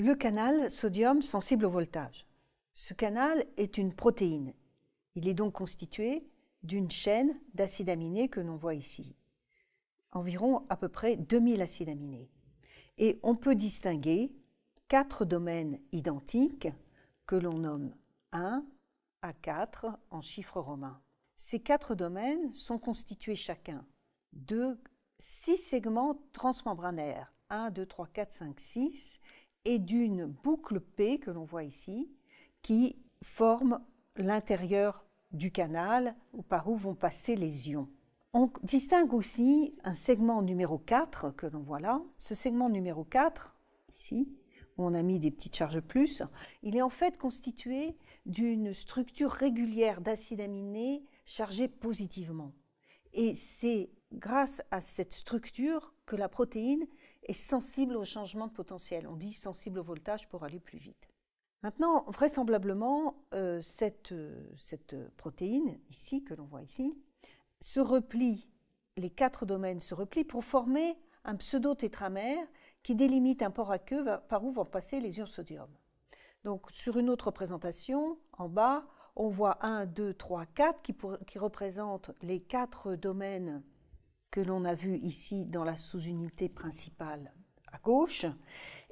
le canal sodium sensible au voltage. Ce canal est une protéine. Il est donc constitué d'une chaîne d'acides aminés que l'on voit ici. Environ à peu près 2000 acides aminés. Et on peut distinguer quatre domaines identiques que l'on nomme 1 à 4 en chiffres romains. Ces quatre domaines sont constitués chacun de six segments transmembranaires, 1, 2, 3, 4, 5, 6, et d'une boucle P que l'on voit ici, qui forme l'intérieur du canal par où vont passer les ions. On distingue aussi un segment numéro 4 que l'on voit là. Ce segment numéro 4, ici, où on a mis des petites charges plus, il est en fait constitué d'une structure régulière d'acides aminés chargés positivement. Et c'est grâce à cette structure que la protéine sensible au changement de potentiel. On dit sensible au voltage pour aller plus vite. Maintenant, vraisemblablement, euh, cette, euh, cette protéine, ici, que l'on voit ici, se replie, les quatre domaines se replient pour former un pseudo-tétramère qui délimite un port à queue par où vont passer les ions sodium. Donc, sur une autre représentation, en bas, on voit 1, 2, 3, 4 qui, qui représentent les quatre domaines que l'on a vu ici dans la sous-unité principale à gauche.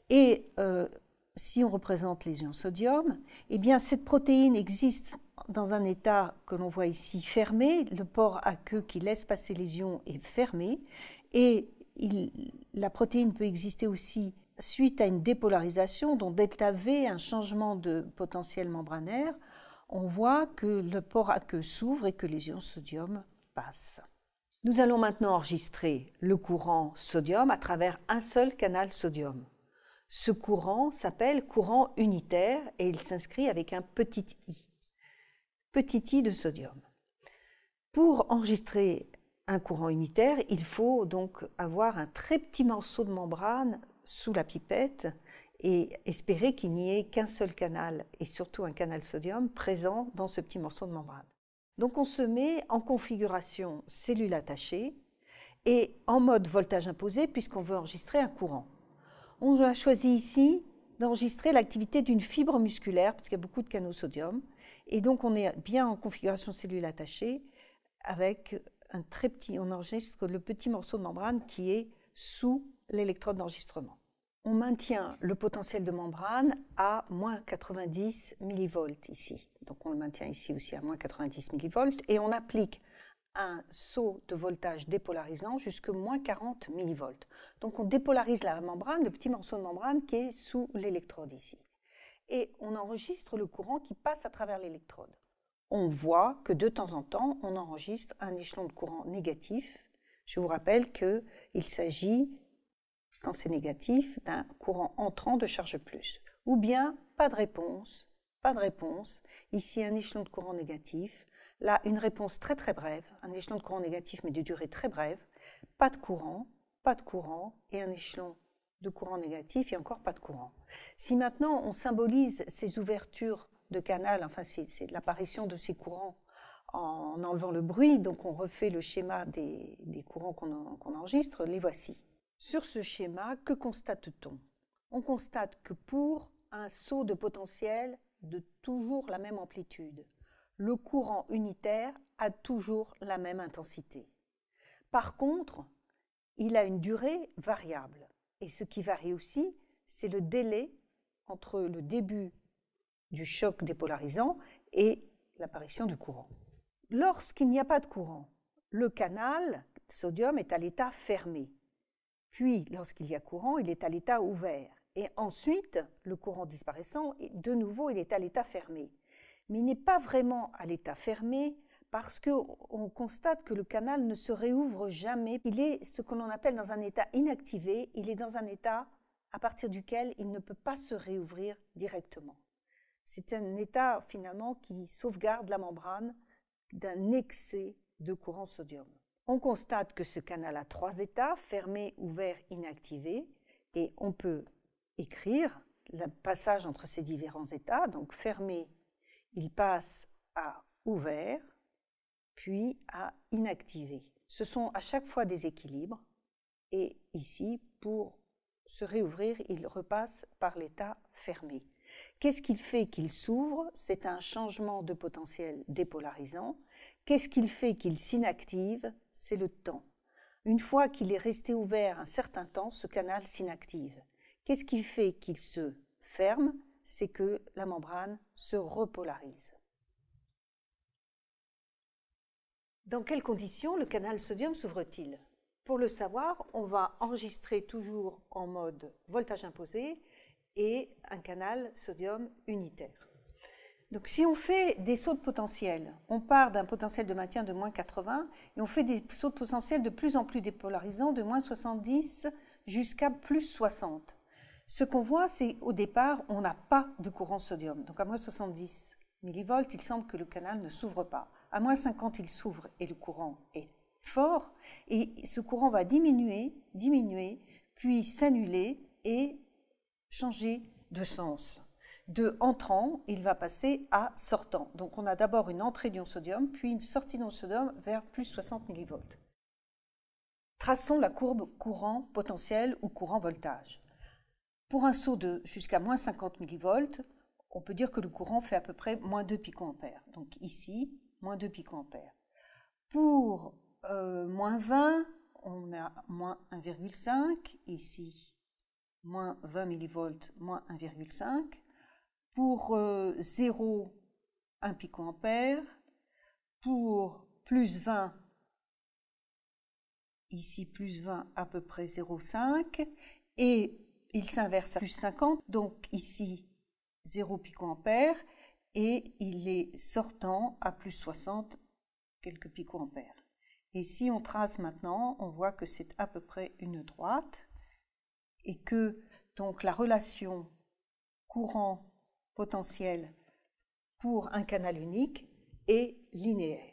Et euh, si on représente les ions sodium, eh bien cette protéine existe dans un état que l'on voit ici fermé, le port à queue qui laisse passer les ions est fermé, et la protéine peut exister aussi suite à une dépolarisation, dont delta V, un changement de potentiel membranaire, on voit que le port à queue s'ouvre et que les ions sodium passent. Nous allons maintenant enregistrer le courant sodium à travers un seul canal sodium. Ce courant s'appelle courant unitaire et il s'inscrit avec un petit i, petit i de sodium. Pour enregistrer un courant unitaire, il faut donc avoir un très petit morceau de membrane sous la pipette et espérer qu'il n'y ait qu'un seul canal et surtout un canal sodium présent dans ce petit morceau de membrane. Donc on se met en configuration cellule attachée et en mode voltage imposé puisqu'on veut enregistrer un courant. On a choisi ici d'enregistrer l'activité d'une fibre musculaire parce qu'il y a beaucoup de canaux sodium et donc on est bien en configuration cellule attachée avec un très petit, on enregistre le petit morceau de membrane qui est sous l'électrode d'enregistrement on maintient le potentiel de membrane à moins 90 millivolts ici. Donc on le maintient ici aussi à moins 90 millivolts et on applique un saut de voltage dépolarisant jusque moins 40 millivolts. Donc on dépolarise la membrane, le petit morceau de membrane qui est sous l'électrode ici. Et on enregistre le courant qui passe à travers l'électrode. On voit que de temps en temps, on enregistre un échelon de courant négatif. Je vous rappelle qu'il s'agit c'est négatif, d'un courant entrant de charge plus. Ou bien pas de réponse, pas de réponse. Ici, un échelon de courant négatif. Là, une réponse très très brève, un échelon de courant négatif mais de durée très brève. Pas de courant, pas de courant et un échelon de courant négatif et encore pas de courant. Si maintenant on symbolise ces ouvertures de canal, enfin c'est l'apparition de ces courants en enlevant le bruit, donc on refait le schéma des, courants qu'on enregistre, les voici. Sur ce schéma, que constate-t-on On constate que pour un saut de potentiel de toujours la même amplitude, le courant unitaire a toujours la même intensité. Par contre, il a une durée variable. Et ce qui varie aussi, c'est le délai entre le début du choc dépolarisant et l'apparition du courant. Lorsqu'il n'y a pas de courant, le canal sodium est à l'état fermé. Puis, lorsqu'il y a courant, il est à l'état ouvert. Et ensuite, le courant disparaissant, de nouveau, il est à l'état fermé. Mais il n'est pas vraiment à l'état fermé parce qu'on constate que le canal ne se réouvre jamais. Il est ce que l'on appelle dans un état inactivé, il est dans un état à partir duquel il ne peut pas se réouvrir directement. C'est un état finalement qui sauvegarde la membrane d'un excès de courant sodium. On constate que ce canal a trois états, fermé, ouvert, inactivé, et on peut écrire le passage entre ces différents états. Donc fermé, il passe à ouvert, puis à inactivé. Ce sont à chaque fois des équilibres, et ici, pour se réouvrir, il repasse par l'état fermé. Qu'est-ce qu'il fait qu'il s'ouvre C'est un changement de potentiel dépolarisant. Qu'est-ce qu'il fait qu'il s'inactive C'est le temps. Une fois qu'il est resté ouvert un certain temps, ce canal s'inactive. Qu'est-ce qui fait qu'il se ferme C'est que la membrane se repolarise. Dans quelles conditions le canal sodium s'ouvre-t-il Pour le savoir, on va enregistrer toujours en mode voltage imposé et un canal sodium unitaire. Donc si on fait des sauts de potentiel, on part d'un potentiel de maintien de moins 80 et on fait des sauts de potentiel de plus en plus dépolarisants, de moins 70 jusqu'à plus 60. Ce qu'on voit, c'est au départ, on n'a pas de courant sodium. Donc à moins 70 millivolts, il semble que le canal ne s'ouvre pas. À moins 50, il s'ouvre et le courant est fort. Et ce courant va diminuer, diminuer, puis s'annuler et changer de sens. De entrant, il va passer à sortant. Donc on a d'abord une entrée d'ion sodium, puis une sortie d'ion sodium vers plus 60 millivolts. Traçons la courbe courant potentiel ou courant voltage. Pour un saut de jusqu'à moins 50 millivolts, on peut dire que le courant fait à peu près moins 2 picoampères. Donc ici, moins 2 picoampères. Pour euh, moins 20, on a moins 1,5 ici moins 20 millivolts, moins 1,5. Pour 0, euh, 1 picoampère. Pour plus 20, ici plus 20, à peu près 0,5. Et il s'inverse à plus 50, donc ici 0 picoampère. Et il est sortant à plus 60, quelques picoampères. Et si on trace maintenant, on voit que c'est à peu près une droite et que donc la relation courant potentiel pour un canal unique est linéaire.